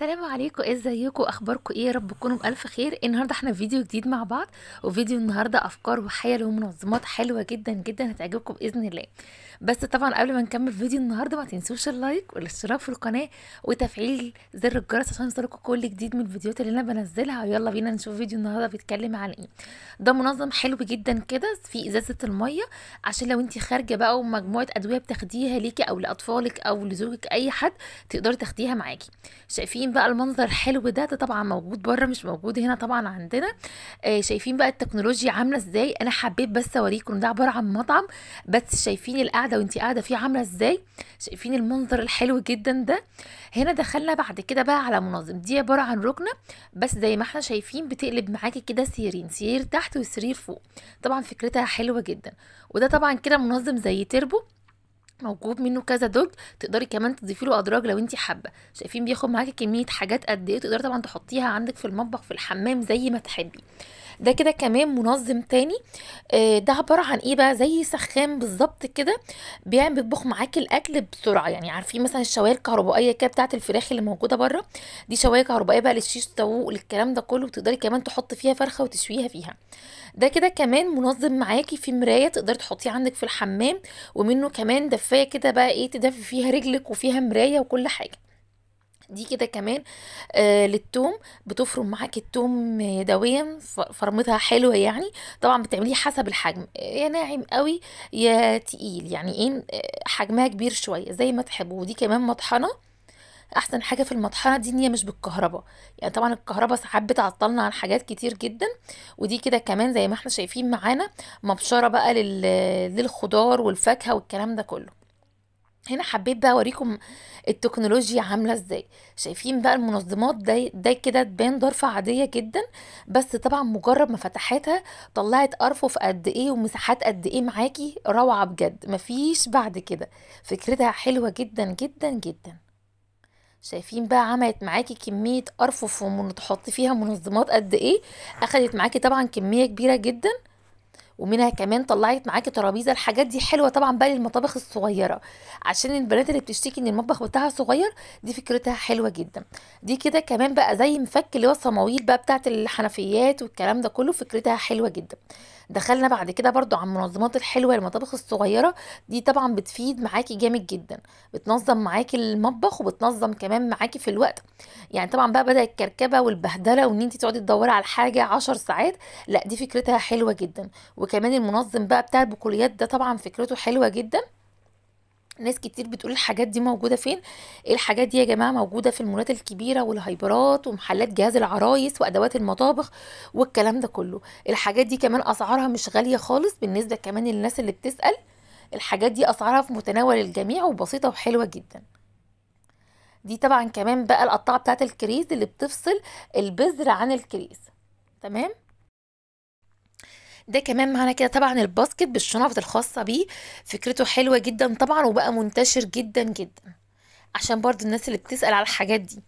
السلام عليكم ازيكم إيه اخباركم ايه رب تكونوا بالف خير النهارده احنا في فيديو جديد مع بعض وفيديو النهارده افكار وحيل ومنظمات حلوه جدا جدا هتعجبكم باذن الله بس طبعا قبل ما نكمل فيديو النهارده ما تنسوش اللايك والاشتراك في القناه وتفعيل زر الجرس عشان يوصلكوا كل جديد من الفيديوهات اللي انا بنزلها ويلا بينا نشوف فيديو النهارده بيتكلم عن ايه ده منظم حلو جدا كده في ازازه الميه عشان لو انت خارجه بقى ومجموعه ادويه بتاخديها ليكي او لاطفالك او لزوجك اي حد تقدري تاخديها معاكي شايفين بقى المنظر الحلو ده ده طبعا موجود بره مش موجود هنا طبعا عندنا آه شايفين بقى التكنولوجيا عامله ازاي انا حبيت بس اوريكم ده عباره عن مطعم بس شايفين القعده قاعده وانت قاعده فيه عامله ازاي شايفين المنظر الحلو جدا ده هنا دخلنا بعد كده بقى على منظم دي عباره عن ركنه بس زي ما احنا شايفين بتقلب معاكي كده سريرين سرير تحت وسرير فوق طبعا فكرتها حلوه جدا وده طبعا كده منظم زي تربو موجود منه كذا درج تقدري كمان تضيفي له ادراج لو انت حابه شايفين بياخد معاكي كميه حاجات قد ايه تقدري طبعا تحطيها عندك في المطبخ في الحمام زي ما تحبي ده كده كمان منظم تاني آه، ده عباره عن ايه بقى زي سخان بالظبط كده بيعمل بيطبخ معاك الاكل بسرعه يعني عارفين مثلا الشوايه الكهربائيه كده بتاعت الفراخ اللي موجوده بره دي شوايه كهربائيه بقى للشيش طاووق للكلام ده كله وتقدري كمان تحطي فيها فرخه وتشويها فيها ده كده كمان منظم معاكي في مرايه تقدري تحطيه عندك في الحمام ومنه كمان دفايه كده بقى ايه تدفي فيها رجلك وفيها مرايه وكل حاجه دي كده كمان آه للتوم بتفرم معاك التوم يدويا فرمتها حلوه يعني طبعا بتعمليه حسب الحجم آه، يا ناعم قوي يا تقيل يعني ايه آه، حجمها كبير شويه زي ما تحبوا ودي كمان مطحنه احسن حاجه في المطحنه دي ان هي مش بالكهرباء يعني طبعا الكهرباء ساعات بتعطلنا عن حاجات كتير جدا ودي كده كمان زي ما احنا شايفين معانا مبشره بقى للخضار والفاكهه والكلام ده كله هنا حبيت بقى اوريكم التكنولوجيا عامله ازاي شايفين بقى المنظمات ده ده كده تبان ضرفه عاديه جدا بس طبعا مجرد ما فتحتها طلعت ارفف قد ايه ومساحات قد ايه معاكي روعه بجد مفيش بعد كده فكرتها حلوه جدا جدا جدا شايفين بقى عملت معاكي كمية أرفف وتحطي فيها منظمات قد إيه أخدت معاكي طبعا كمية كبيرة جدا ومنها كمان طلعت معاكي ترابيزه الحاجات دي حلوه طبعا بقى للمطابخ الصغيره عشان البنات اللي بتشتكي ان المطبخ بتاعها صغير دي فكرتها حلوه جدا دي كده كمان بقى زي مفك اللي هو الصماويل بقى بتاعه الحنفيات والكلام ده كله فكرتها حلوه جدا دخلنا بعد كده برضو على المنظمات الحلوه المطابخ الصغيره دي طبعا بتفيد معاكي جامد جدا بتنظم معاكي المطبخ وبتنظم كمان معاكي في الوقت يعني طبعا بقى بدا الكركبه والبهدله وان انت تقعدي تدوري على حاجه عشر ساعات لا دي فكرتها حلوه جدا وكمان المنظم بقى بتاع البكوليات ده طبعا فكرته حلوه جدا ناس كتير بتقول الحاجات دي موجودة فين إيه الحاجات دي يا جماعة موجودة في المولات الكبيرة والهايبرات ومحلات جهاز العرايس وأدوات المطابخ والكلام ده كله الحاجات دي كمان أسعارها مش غالية خالص بالنسبة كمان للناس اللي بتسأل الحاجات دي أسعارها في متناول الجميع وبسيطة وحلوة جدا دي طبعا كمان بقى القطعة بتاعت الكريز اللي بتفصل البذر عن الكريز تمام ده كمان معانا كده طبعا الباسكت بالشنط الخاصه بيه فكرته حلوه جدا طبعا وبقى منتشر جدا جدا عشان برضو الناس اللي بتسال على الحاجات دي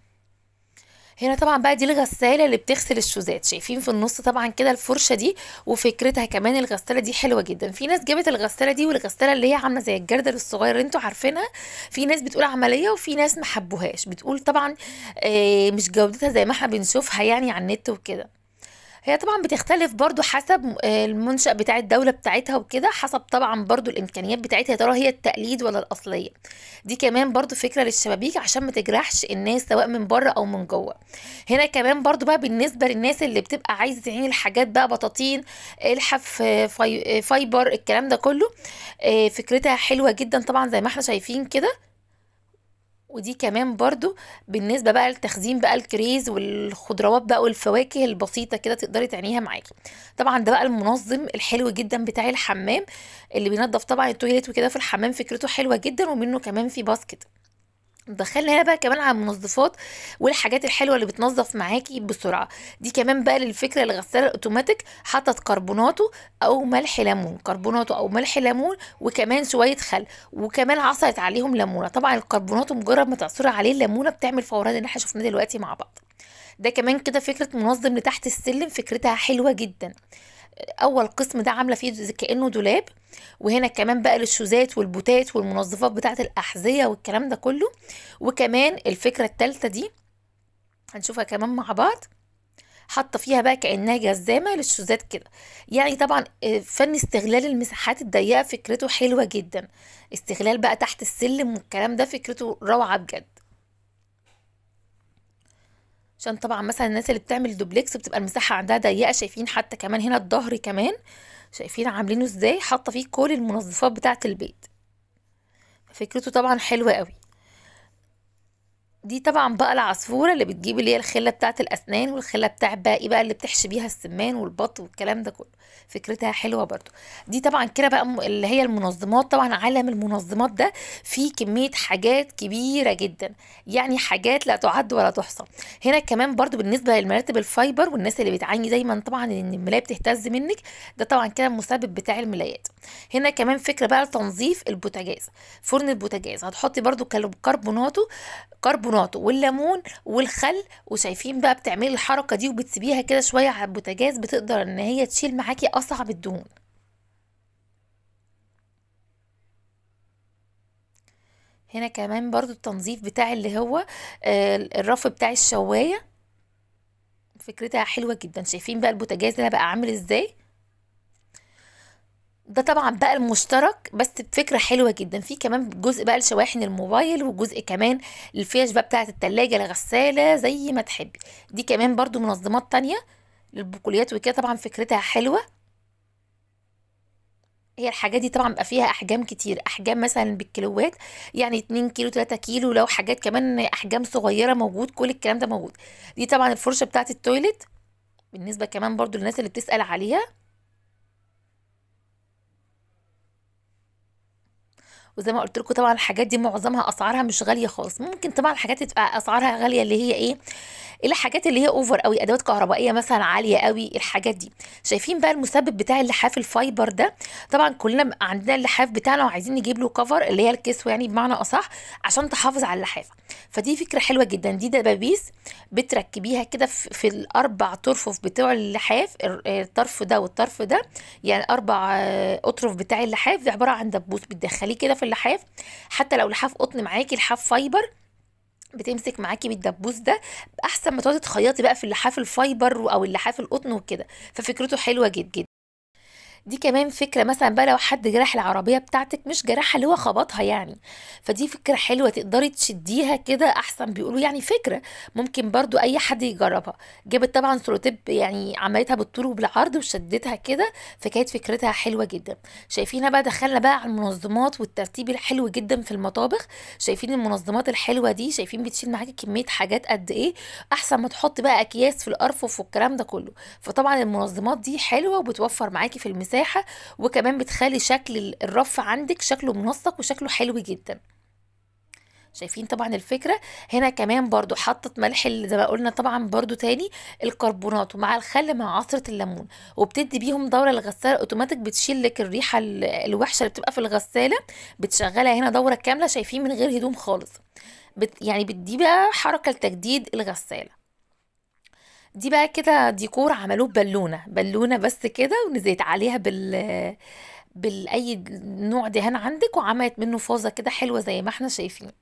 هنا طبعا بقى دي الغساله اللي بتغسل الشوزات شايفين في النص طبعا كده الفرشه دي وفكرتها كمان الغساله دي حلوه جدا في ناس جابت الغساله دي والغساله اللي هي عامله زي الجردل الصغير اللي انتوا عارفينها في ناس بتقول عمليه وفي ناس محبوهاش بتقول طبعا آه، مش جودتها زي ما احنا بنشوفها يعني على النت وكده هي طبعا بتختلف برضو حسب آه، المنشأ بتاع الدولة بتاعتها وكده حسب طبعا برضو الإمكانيات بتاعتها يا ترى هي التقليد ولا الأصلية دي كمان برضو فكرة للشبابيك عشان ما تجرحش الناس سواء من بره أو من جوه هنا كمان برضو بقى بالنسبة للناس اللي بتبقى عايزة تعين الحاجات بقى بطاطين الحف آه، آه، فايبر الكلام ده كله فكرتها حلوة جدا طبعا زي ما احنا شايفين كده ودي كمان برضو بالنسبه بقى للتخزين بقى الكريز والخضروات بقى والفواكه البسيطه كده تقدري تعنيها معاكي طبعا ده بقى المنظم الحلو جدا بتاع الحمام اللي بينظف طبعا التويليت وكده في الحمام فكرته حلوه جدا ومنه كمان في باسكت دخلنا هنا بقى كمان على المنظفات والحاجات الحلوه اللي بتنظف معاكي بسرعه دي كمان بقى للفكره الغساله الاوتوماتيك حطت كربوناته او ملح ليمون كربوناته او ملح ليمون وكمان شويه خل وكمان عصرت عليهم ليمونه طبعا الكربوناتو مجرد ما تعصري عليه الليمونه بتعمل فوران اللي احنا شفناه دلوقتي مع بعض ده كمان كده فكره منظم لتحت السلم فكرتها حلوه جدا اول قسم ده عامله فيه كانه دولاب وهنا كمان بقى للشوزات والبوتات والمنظفات بتاعه الاحذيه والكلام ده كله وكمان الفكره الثالثه دي هنشوفها كمان مع بعض حاطه فيها بقى كانها جزامه للشوزات كده يعني طبعا آه، فن استغلال المساحات الضيقه فكرته حلوه جدا استغلال بقى تحت السلم والكلام ده فكرته روعه بجد عشان طبعا مثلا الناس اللي بتعمل دوبلكس بتبقى المساحه عندها ضيقه شايفين حتى كمان هنا الظهر كمان شايفين عاملينه ازاي حاطه فيه كل المنظفات بتاعه البيت فكرته طبعا حلوه قوي دي طبعا بقى العصفوره اللي بتجيب اللي هي الخله بتاعه الاسنان والخله بتاع باقي بقى اللي بتحشي بيها السمان والبط والكلام ده كله فكرتها حلوه برده دي طبعا كده بقى اللي هي المنظمات طبعا عالم المنظمات ده فيه كميه حاجات كبيره جدا يعني حاجات لا تعد ولا تحصى هنا كمان برده بالنسبه للمراتب الفايبر والناس اللي بتعاني دايما طبعا ان الملايه بتهتز منك ده طبعا كده المسبب بتاع الملايات هنا كمان فكره بقى لتنظيف البوتاجاز فرن البوتاجاز هتحطي برده كربوناته كربونات والليمون والخل وشايفين بقى بتعملي الحركه دي وبتسيبيها كده شويه على البوتاجاز بتقدر ان هي تشيل معاكي اصعب الدهون هنا كمان برضو التنظيف بتاع اللي هو آه، الرف بتاع الشوايه فكرتها حلوه جدا شايفين بقى البوتاجاز ده بقى عامل ازاي ده طبعا بقى المشترك بس بفكره حلوه جدا في كمان جزء بقى لشواحن الموبايل وجزء كمان الفيش بقى بتاعت التلاجة الغساله زي ما تحبي دي كمان برضو منظمات تانية للبقوليات وكده طبعا فكرتها حلوه هي الحاجات دي طبعا بقى فيها احجام كتير احجام مثلا بالكيلوات يعني 2 كيلو 3 كيلو لو حاجات كمان احجام صغيره موجود كل الكلام ده موجود دي طبعا الفرشه بتاعه التويلت بالنسبه كمان برضو للناس اللي بتسال عليها وزي ما قلت لكم طبعا الحاجات دي معظمها اسعارها مش غاليه خالص ممكن طبعا الحاجات تبقى اسعارها غاليه اللي هي ايه الى حاجات اللي هي اوفر قوي ادوات كهربائيه مثلا عاليه قوي الحاجات دي شايفين بقى المسبب بتاع اللحاف الفايبر ده طبعا كلنا عندنا اللحاف بتاعنا وعايزين نجيب له كفر اللي هي الكسوه يعني بمعنى اصح عشان تحافظ على اللحافه فدي فكره حلوه جدا دي دبابيس بتركبيها كده في الاربع طرفف بتوع اللحاف الطرف ده والطرف ده يعني اربع آه، اطرف بتاع اللحاف دي عباره عن دبوس بتدخليه كده في اللحاف حتى لو لحاف قطن معاكي لحاف فايبر بتمسك معاكي بالدبوس ده احسن ما تقعدي تخيطي بقى في اللحاف الفايبر او اللحاف القطن وكده ففكرته حلوه جدا دي كمان فكره مثلا بقى لو حد جرح العربيه بتاعتك مش جرحها اللي هو خبطها يعني فدي فكره حلوه تقدري تشديها كده احسن بيقولوا يعني فكره ممكن برضو اي حد يجربها جابت طبعا سولوتيب يعني عملتها بالطول وبالعرض وشدتها كده فكانت فكرتها حلوه جدا شايفينها بقى دخلنا بقى على المنظمات والترتيب الحلو جدا في المطابخ شايفين المنظمات الحلوه دي شايفين بتشيل معاكي كميه حاجات قد ايه احسن ما تحطي بقى اكياس في الارفف والكلام ده كله فطبعا المنظمات دي حلوه وبتوفر معاكي في المثال مرتاحه وكمان بتخلي شكل الرف عندك شكله منسق وشكله حلو جدا شايفين طبعا الفكره هنا كمان برضو حطت ملح زي ما قلنا طبعا برضو تاني الكربونات ومع الخل مع عصره الليمون وبتدي بيهم دوره الغساله اوتوماتيك بتشيل لك الريحه الوحشه اللي بتبقى في الغساله بتشغلها هنا دوره كامله شايفين من غير هدوم خالص بت يعني بتدي بقى حركه لتجديد الغساله دي بقى كده ديكور عملوه ببالونه بالونه بس كده ونزلت عليها بال بالاي نوع دهان عندك وعملت منه فازه كده حلوه زي ما احنا شايفين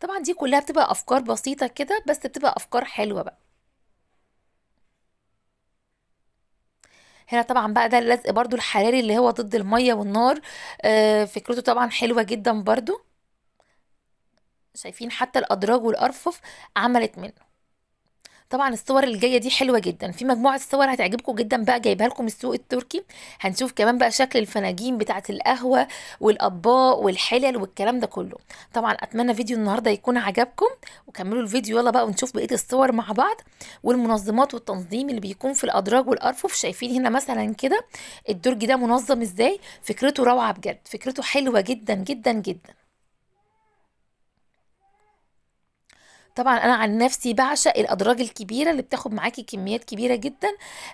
طبعا دي كلها بتبقى افكار بسيطه كده بس بتبقى افكار حلوه بقى هنا طبعا بقى ده اللزق برضو الحراري اللي هو ضد الميه والنار آه فكرته طبعا حلوه جدا برضو شايفين حتى الادراج والارفف عملت منه طبعا الصور اللي جايه دي حلوه جدا في مجموعه صور هتعجبكم جدا بقى جايبها لكم السوق التركي هنشوف كمان بقى شكل الفناجين بتاعه القهوه والاطباق والحلل والكلام ده كله طبعا اتمنى فيديو النهارده يكون عجبكم وكملوا الفيديو يلا بقى ونشوف بقيه الصور مع بعض والمنظمات والتنظيم اللي بيكون في الادراج والارفف شايفين هنا مثلا كده الدرج ده منظم ازاي فكرته روعه بجد فكرته حلوه جدا جدا جدا طبعا انا عن نفسي بعشق الادراج الكبيره اللي بتاخد معاكي كميات كبيره جدا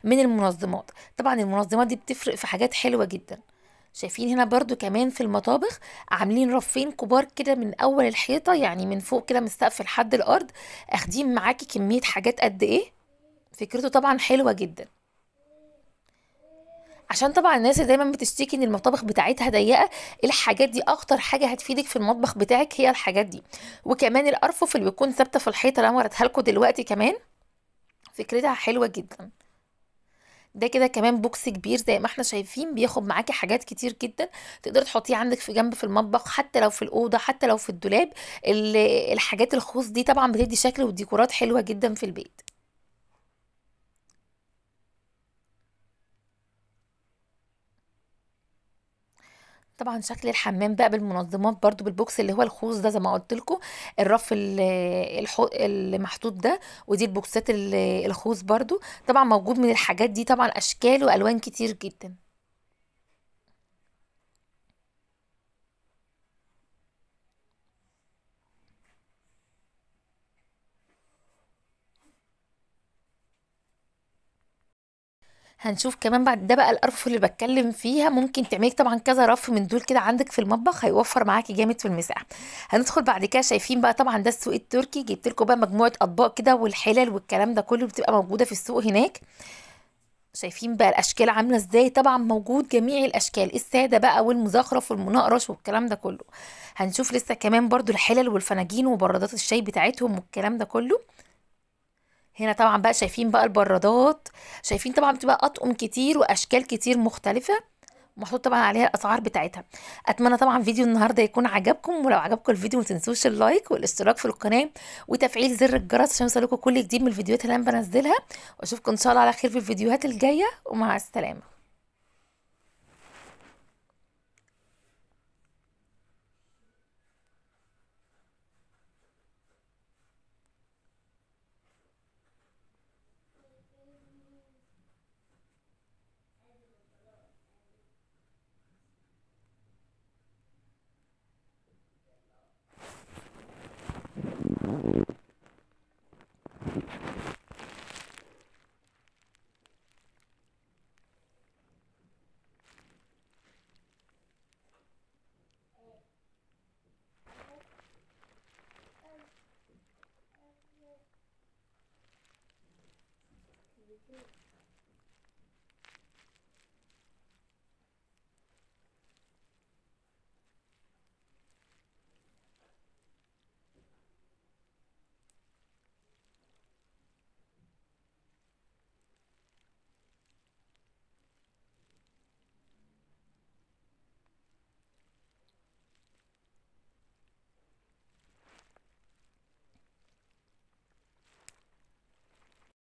من المنظمات طبعا المنظمات دي بتفرق في حاجات حلوه جدا شايفين هنا برضو كمان في المطابخ عاملين رفين كبار كده من اول الحيطه يعني من فوق كده من السقف لحد الارض اخدين معاكي كميه حاجات قد ايه فكرته طبعا حلوه جدا عشان طبعا الناس اللي دايما بتشتكي ان المطابخ بتاعتها ضيقه الحاجات دي اكتر حاجه هتفيدك في المطبخ بتاعك هي الحاجات دي وكمان الارفف اللي بيكون ثابته في الحيطه اللي انا وريتها لكم دلوقتي كمان فكرتها حلوه جدا ده كده كمان بوكس كبير زي ما احنا شايفين بياخد معاكي حاجات كتير جدا تقدري تحطيه عندك في جنب في المطبخ حتى لو في الاوضه حتى لو في الدولاب الحاجات الخوص دي طبعا بتدي شكل وديكورات حلوه جدا في البيت طبعا شكل الحمام بقى بالمنظمات برضو بالبوكس اللي هو الخوص ده زي ما قلت لكم الرف اللي محطوط ده ودي البوكسات الخوص برضو طبعا موجود من الحاجات دي طبعا اشكال والوان كتير جدا هنشوف كمان بعد ده بقى الارفف اللي بتكلم فيها ممكن تعملي طبعا كذا رف من دول كده عندك في المطبخ هيوفر معاكي جامد في المساحه هندخل بعد كده شايفين بقى طبعا ده السوق التركي جبت لكم بقى مجموعه اطباق كده والحلل والكلام ده كله بتبقى موجوده في السوق هناك شايفين بقى الاشكال عامله ازاي طبعا موجود جميع الاشكال الساده بقى والمزخرف والمنقرش والكلام ده كله هنشوف لسه كمان برضو الحلل والفناجين وبرادات الشاي بتاعتهم والكلام ده كله هنا طبعا بقى شايفين بقى البرادات شايفين طبعا بتبقى اطقم كتير واشكال كتير مختلفه محطوط طبعا عليها الاسعار بتاعتها اتمنى طبعا فيديو النهارده يكون عجبكم ولو عجبكم الفيديو ما تنسوش اللايك والاشتراك في القناه وتفعيل زر الجرس عشان يوصلكم كل جديد من الفيديوهات اللي انا بنزلها واشوفكم ان شاء الله على خير في الفيديوهات الجايه ومع السلامه